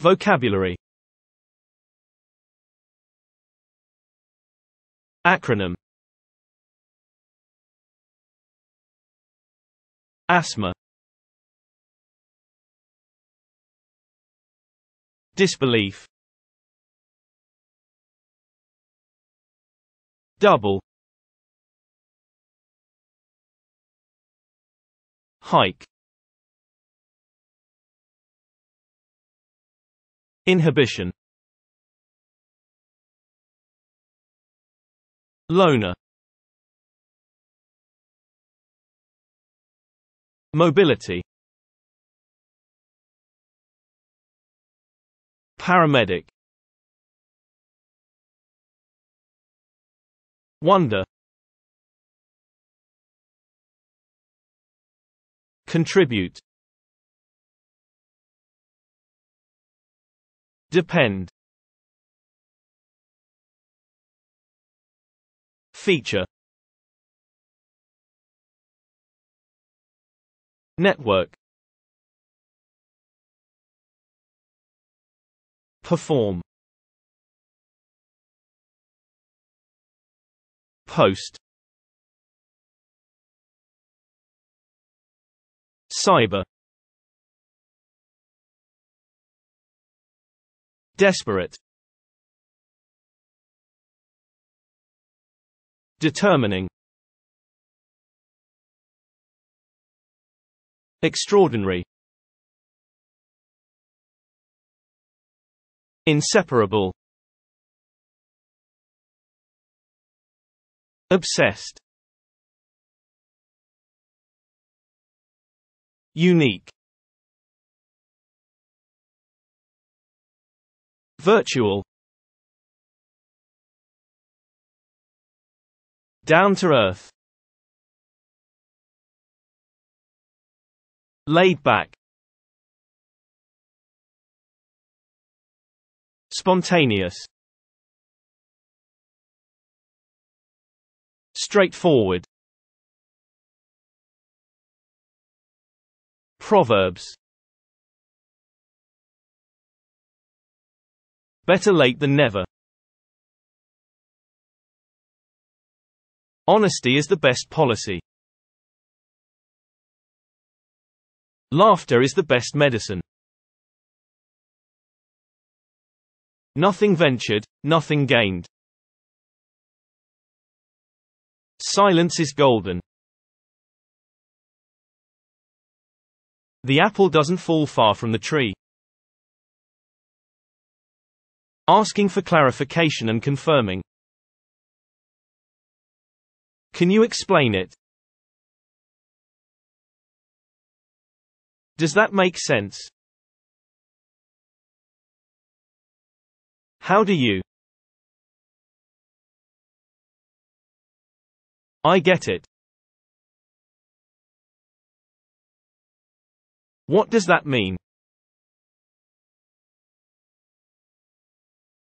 Vocabulary Acronym Asthma Disbelief Double Hike Inhibition Loner Mobility Paramedic Wonder Contribute Depend Feature Network Perform Post Cyber Desperate Determining Extraordinary Inseparable Obsessed Unique Virtual Down to earth Laid back Spontaneous Straightforward Proverbs Better late than never. Honesty is the best policy. Laughter is the best medicine. Nothing ventured, nothing gained. Silence is golden. The apple doesn't fall far from the tree. asking for clarification and confirming. Can you explain it? Does that make sense? How do you? I get it. What does that mean?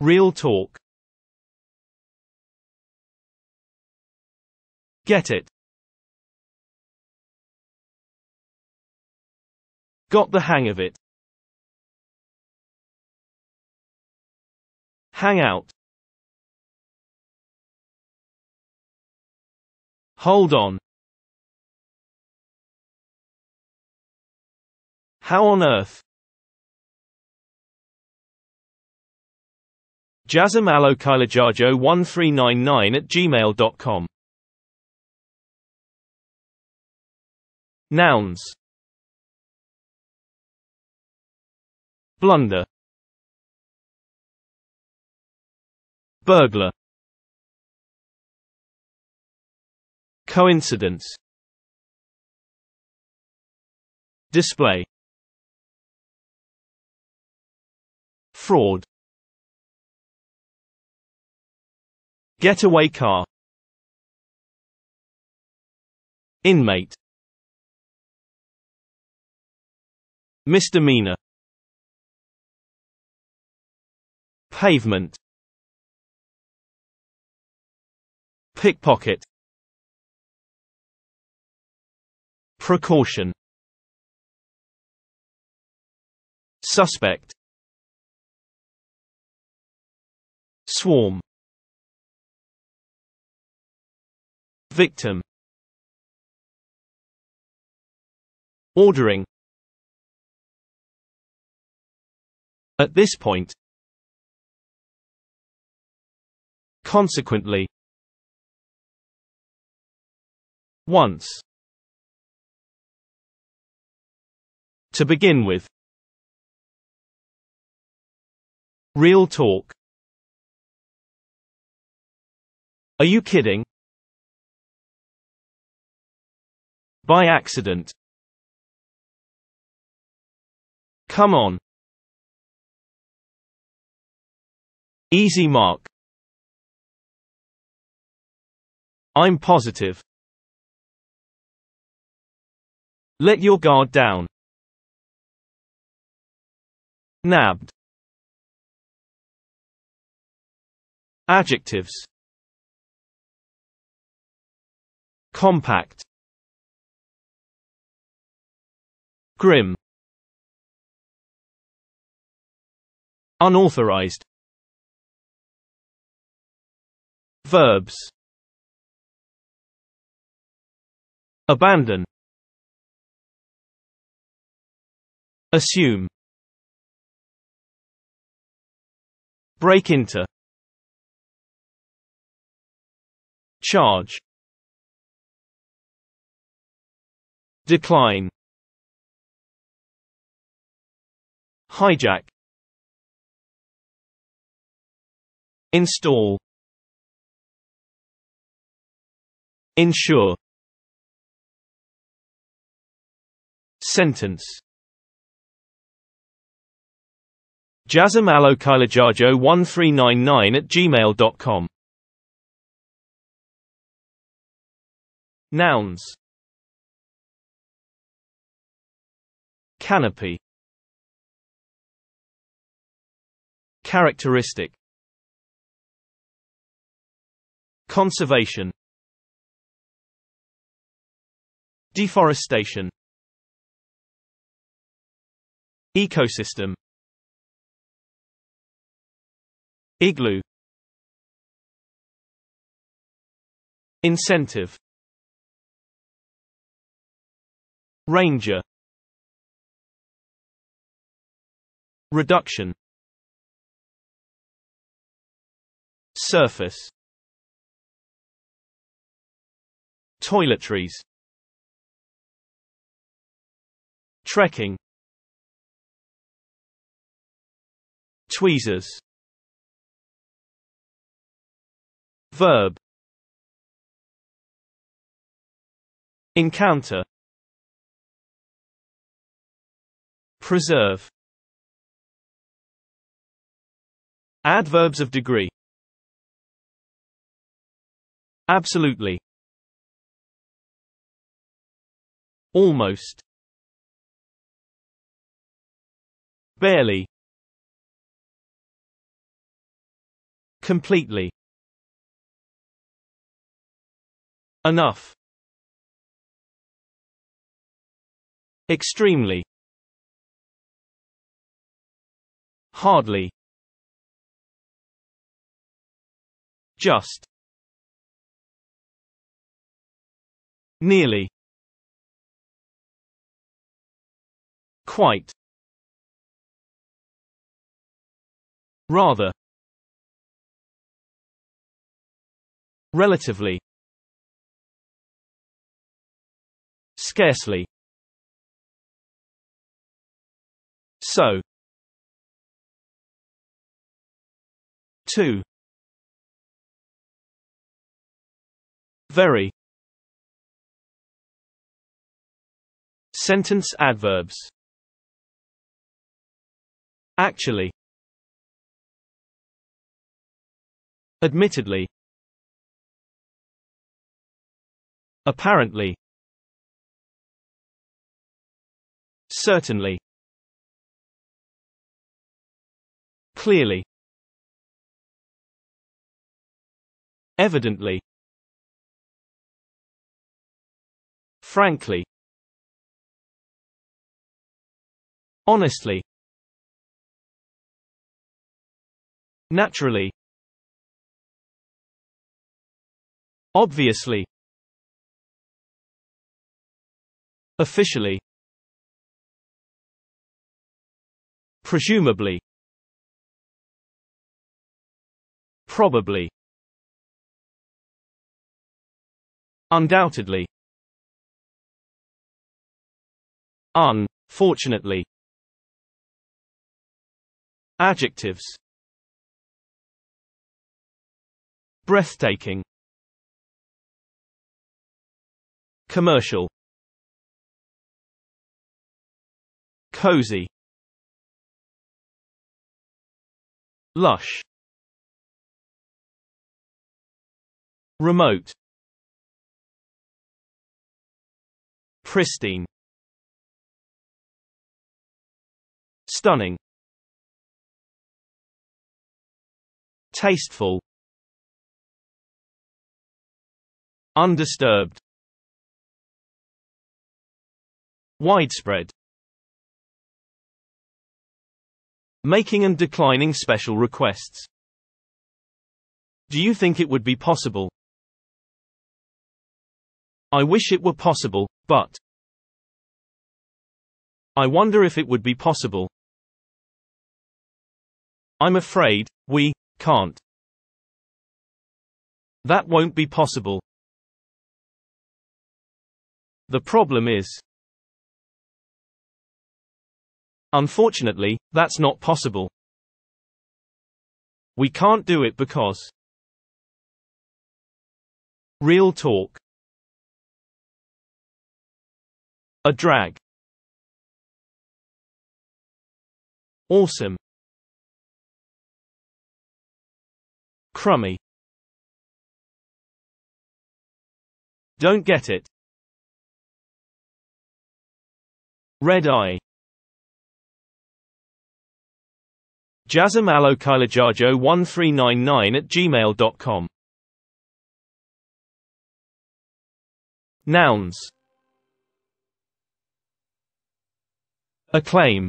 Real talk. Get it. Got the hang of it. Hang out. Hold on. How on earth? jasmalokilajajo1399 at gmail.com. Nouns Blunder Burglar Coincidence Display Fraud Getaway car Inmate Misdemeanor Pavement Pickpocket Precaution Suspect Swarm victim ordering At this point Consequently Once To begin with Real talk Are you kidding? By accident. Come on. Easy mark. I'm positive. Let your guard down. Nabbed. Adjectives. Compact. Grim Unauthorized Verbs Abandon Assume Break into Charge Decline Hijack Install Ensure Sentence jazamalokilajajo1399 at gmail.com Nouns Canopy Characteristic Conservation Deforestation Ecosystem Igloo Incentive Ranger Reduction Surface Toiletries Trekking Tweezers Verb Encounter Preserve Adverbs of degree Absolutely. Almost. Barely. Completely. Enough. Extremely. Hardly. Just. Nearly. Quite. Rather. Relatively. Scarcely. So. Two. Very. Sentence adverbs Actually Admittedly Apparently Certainly Clearly Evidently Frankly Honestly Naturally Obviously Officially Presumably Probably Undoubtedly Unfortunately Adjectives Breathtaking Commercial Cozy Lush Remote Pristine Stunning Tasteful Undisturbed Widespread Making and declining special requests Do you think it would be possible? I wish it were possible, but I wonder if it would be possible. I'm afraid, we can't. That won't be possible. The problem is. Unfortunately, that's not possible. We can't do it because. Real talk. A drag. Awesome. Crummy. Don't get it. Red eye. jasamalokilajajo1399 at gmail.com. Nouns Acclaim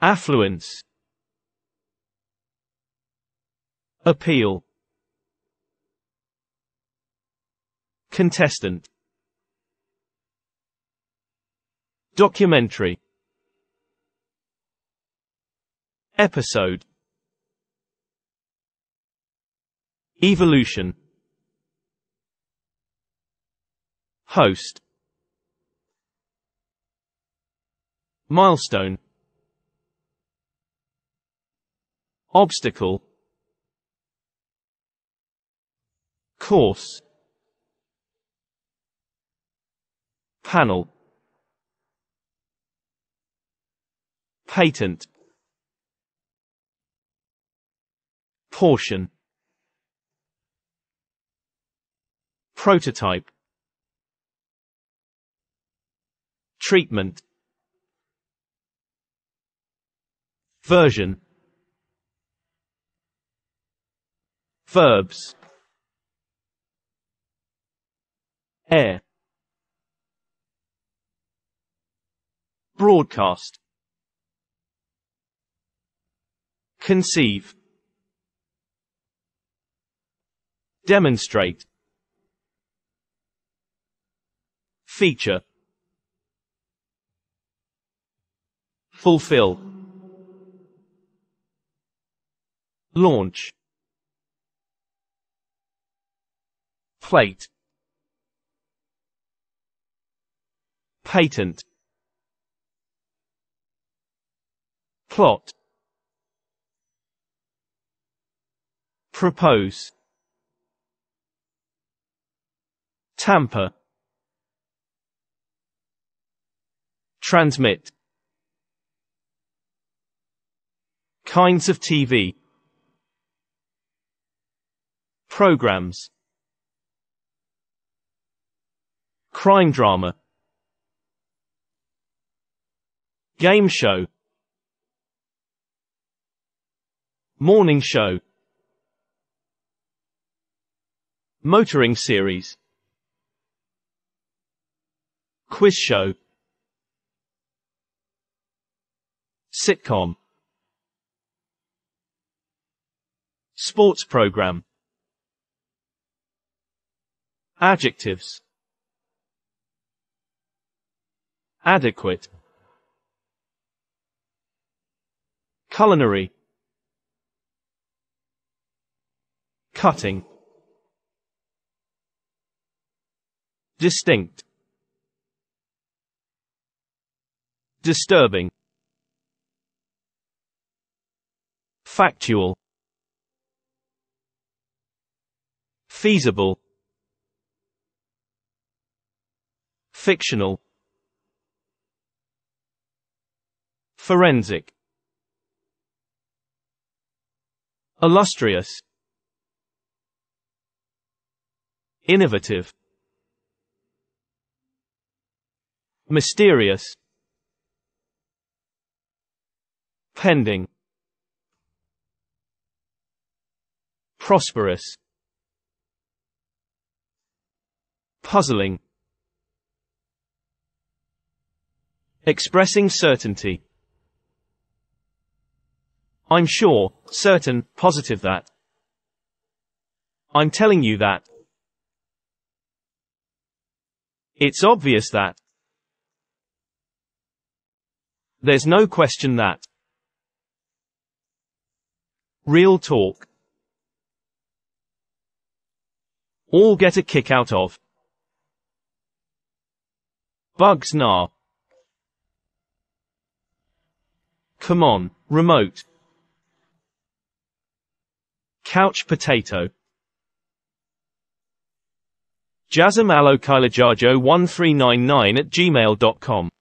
Affluence Appeal Contestant Documentary Episode Evolution Host Milestone Obstacle Course Panel Patent Portion Prototype Treatment Version Verbs air broadcast conceive demonstrate feature fulfill launch plate Patent Plot Propose Tamper Transmit Kinds of TV Programs Crime drama Game show. Morning show. Motoring series. Quiz show. Sitcom. Sports program. Adjectives. Adequate. Culinary Cutting Distinct Disturbing Factual Feasible Fictional Forensic illustrious innovative mysterious pending prosperous puzzling expressing certainty I'm sure, certain, positive that. I'm telling you that. It's obvious that. There's no question that. Real talk. All get a kick out of. Bugs nah. Come on, remote. Couch potato jasmalokilajajo1399 at gmail.com